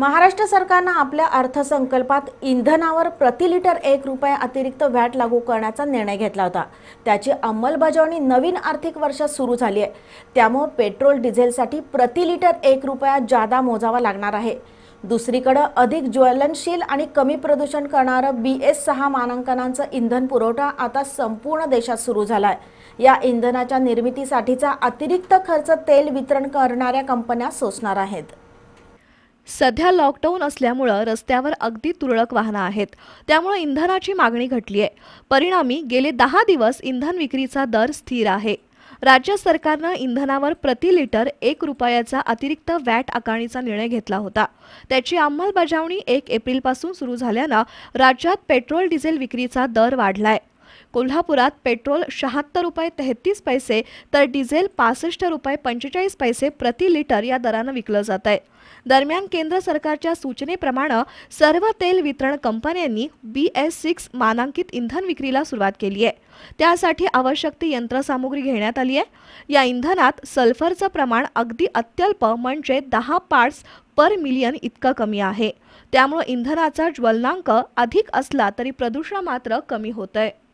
महाराष्ट्र सरकारनं आपल्या अर्थसंकल्पात इंधनावर प्रति लिटर एक रुपये अतिरिक्त व्हॅट लागू करण्याचा निर्णय घेतला होता त्याची अंमलबजावणी नवीन आर्थिक वर्षात सुरू झाली आहे त्यामुळे पेट्रोल डिझेलसाठी प्रति लिटर एक रुपया जादा मोजावा लागणार आहे दुसरीकडं अधिक ज्वलनशील आणि कमी प्रदूषण करणारं बी एस सहा मानांकनांचं इंधन पुरवठा आता संपूर्ण देशात सुरू झाला आहे या इंधनाच्या निर्मितीसाठीचा अतिरिक्त खर्च तेल वितरण करणाऱ्या कंपन्या सोसणार आहेत सध्या लॉकडाऊन असल्यामुळं रस्त्यावर अगदी तुरळक वाहनं आहेत त्यामुळं इंधनाची मागणी घटली आहे परिणामी गेले दहा दिवस इंधन विक्रीचा दर स्थिर आहे राज्य सरकारनं इंधनावर प्रति लिटर एक रुपयाचा अतिरिक्त वॅट आकारणीचा निर्णय घेतला होता त्याची अंमलबजावणी एक एप्रिलपासून सुरू झाल्यानं राज्यात पेट्रोल डिझेल विक्रीचा दर वाढलाय कोल्हापुरात पेट्रोल शहात्तर रुपये तेहतीस पैसे तर डिझेल पासष्ट रुपये पंचेचाळीस पैसे प्रति लिटर या दरानं विकलं जात आहे दरम्यान केंद्र सरकारच्या सूचनेप्रमाणे सर्व तेल वितरण कंपन्यांनी बी एस सिक्स मानांकित इंधन विक्रीला सुरुवात केली आहे त्यासाठी आवश्यक ती यंत्रसामुग्री घेण्यात आली आहे या इंधनात सल्फरचं प्रमाण अगदी अत्यल्प म्हणजे दहा पार्ट्स पर मिलियन इतकं कमी आहे त्यामुळे इंधनाचा ज्वलनांक अधिक असला तरी प्रदूषण मात्र कमी होत आहे